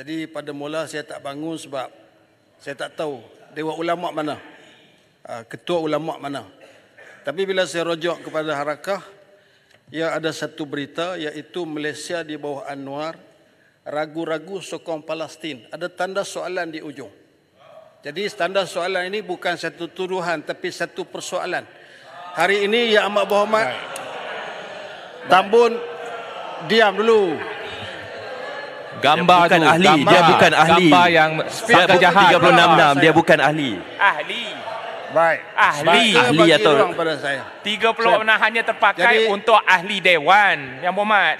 Jadi pada mula saya tak bangun sebab saya tak tahu dewa ulama mana. Ah, Ketua ulama mana. Tapi bila saya rojok kepada harakah, ia ada satu berita iaitu Malaysia di bawah Anwar ragu-ragu sokong Palestin. Ada tanda soalan di ujung. Jadi tanda soalan ini bukan satu tuduhan tapi satu persoalan. Hari ini ya Amat Berhormat Tambun diam dulu gambar bukan ahli. Gambar. dia bukan ahli gambar yang spirit dia jahat 366 dia, dia bukan ahli ahli baik ahli ahli atau pada saya 30 saya. hanya terpakai Jadi, untuk ahli dewan yang Muhammad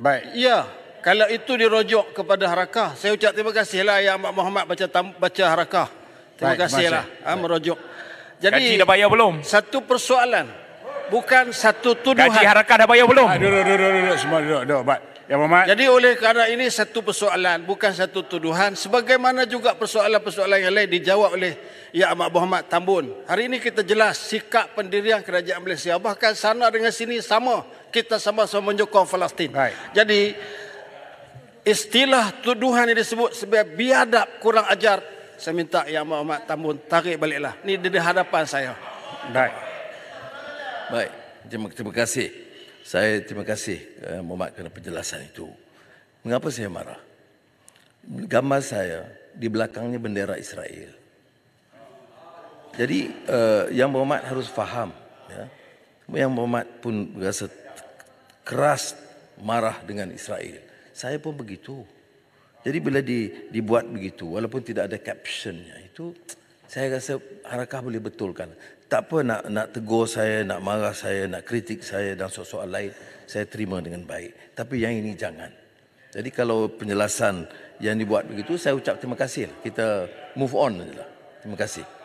baik ya kalau itu dirojok kepada harakah saya ucap terima kasihlah yang Ahmad Muhammad baca baca harakah terima baik, kasihlah ha, ah, merojok jadi Gaji dah bayar belum satu persoalan bukan satu tuduhan Gaji harakah dah bayar belum ah, duduk duduk duduk semua duduk duduk baik Ya, Muhammad. Jadi oleh kerana ini satu persoalan, bukan satu tuduhan. Sebagaimana juga persoalan-persoalan yang lain dijawab oleh Ya Amat Muhammad Tambun. Hari ini kita jelas sikap pendirian Kerajaan Malaysia. Bahkan sana dengan sini sama. Kita sama-sama menyokong Palestin. Right. Jadi istilah tuduhan yang disebut sebagai biadab kurang ajar. Saya minta Ya Amat Muhammad Tambun tarik baliklah. Ini di hadapan saya. Baik. Right. Baik. Terima, terima kasih. Saya terima kasih eh, Muhammad kerana penjelasan itu. Mengapa saya marah? Gambar saya di belakangnya bendera Israel. Jadi eh, yang Muhammad harus faham. Ya. Yang Muhammad pun rasa keras marah dengan Israel. Saya pun begitu. Jadi bila di, dibuat begitu, walaupun tidak ada captionnya itu, saya rasa harakah boleh betulkan. Tak apa nak nak tegur saya, nak marah saya, nak kritik saya dan soal-soal lain, saya terima dengan baik. Tapi yang ini jangan. Jadi kalau penjelasan yang dibuat begitu, saya ucap terima kasih. Lah. Kita move on Terima kasih.